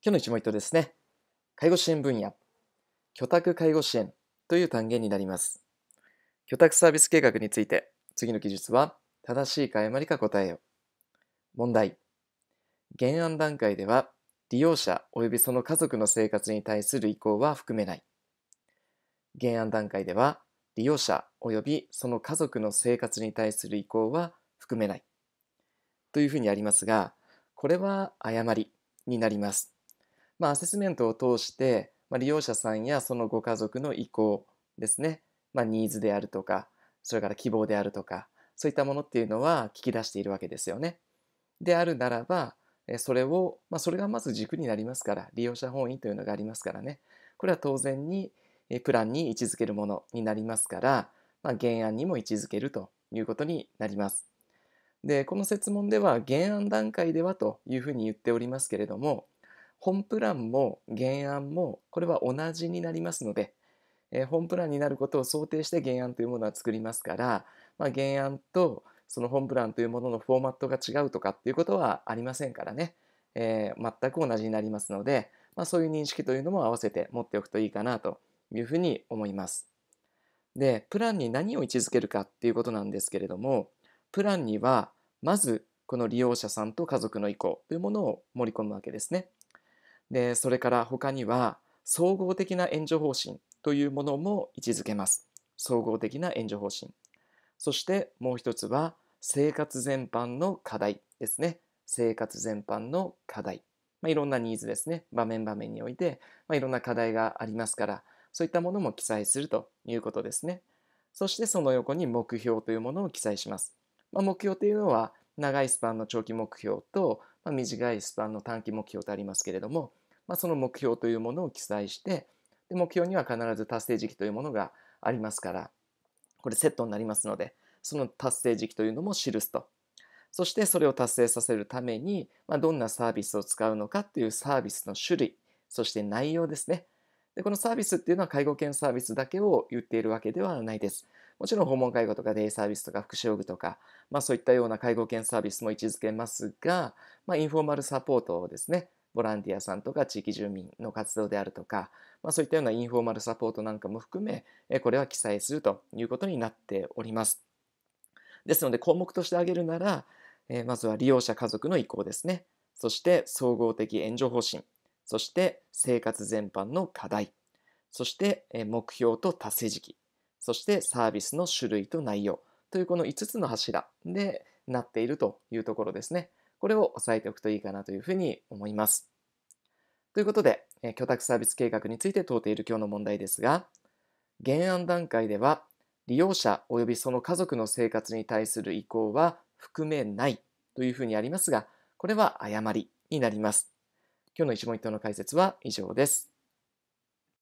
今日の一問一答ですね。介護支援分野、居宅介護支援という単元になります。居宅サービス計画について、次の記述は正しいか誤りか答えよ。問題。原案段階では、利用者及びその家族の生活に対する意向は含めない。原案段階では、利用者及びその家族の生活に対する意向は含めない。というふうにありますが、これは誤りになります。まあ、アセスメントを通して、まあ、利用者さんやそのご家族の意向ですね、まあ、ニーズであるとか、それから希望であるとか、そういったものっていうのは聞き出しているわけですよね。であるならば、それを、まあ、それがまず軸になりますから、利用者本位というのがありますからね。これは当然にプランに位置づけるものになりますから、まあ、原案にも位置づけるということになります。で、この設問では原案段階ではというふうに言っておりますけれども、本プランも原案もこれは同じになりますので、えー、本プランになることを想定して原案というものは作りますから、まあ、原案とその本プランというもののフォーマットが違うとかっていうことはありませんからね、えー、全く同じになりますので、まあ、そういう認識というのも合わせて持っておくといいかなというふうに思います。でプランに何を位置づけるかっていうことなんですけれどもプランにはまずこの利用者さんと家族の意向というものを盛り込むわけですね。でそれから他には総合的な援助方針というものも位置づけます総合的な援助方針そしてもう一つは生活全般の課題ですね生活全般の課題、まあ、いろんなニーズですね場面場面において、まあ、いろんな課題がありますからそういったものも記載するということですねそしてその横に目標というものを記載します、まあ、目標というのは長いスパンの長期目標と、まあ、短いスパンの短期目標とありますけれども、まあ、その目標というものを記載してで目標には必ず達成時期というものがありますからこれセットになりますのでその達成時期というのも記すとそしてそれを達成させるために、まあ、どんなサービスを使うのかというサービスの種類そして内容ですねでこのサービスっていうのは介護犬サービスだけを言っているわけではないですもちろん訪問介護とかデイサービスとか福祉用具とか、まあ、そういったような介護保険サービスも位置づけますが、まあ、インフォーマルサポートをですねボランティアさんとか地域住民の活動であるとか、まあ、そういったようなインフォーマルサポートなんかも含めこれは記載するということになっております。ですので項目として挙げるなら、えまずは利用者家族の意向ですねそして総合的援助方針そして生活全般の課題そして目標と達成時期そしてサービスの種類と内容というこの5つの柱でなっているというところですね。これを押さえておくといいかなというふうに思います。ということで、居宅サービス計画について問うている今日の問題ですが、原案段階では利用者及びその家族の生活に対する意向は含めないというふうにありますが、これは誤りになります。今日の一問一答の解説は以上です。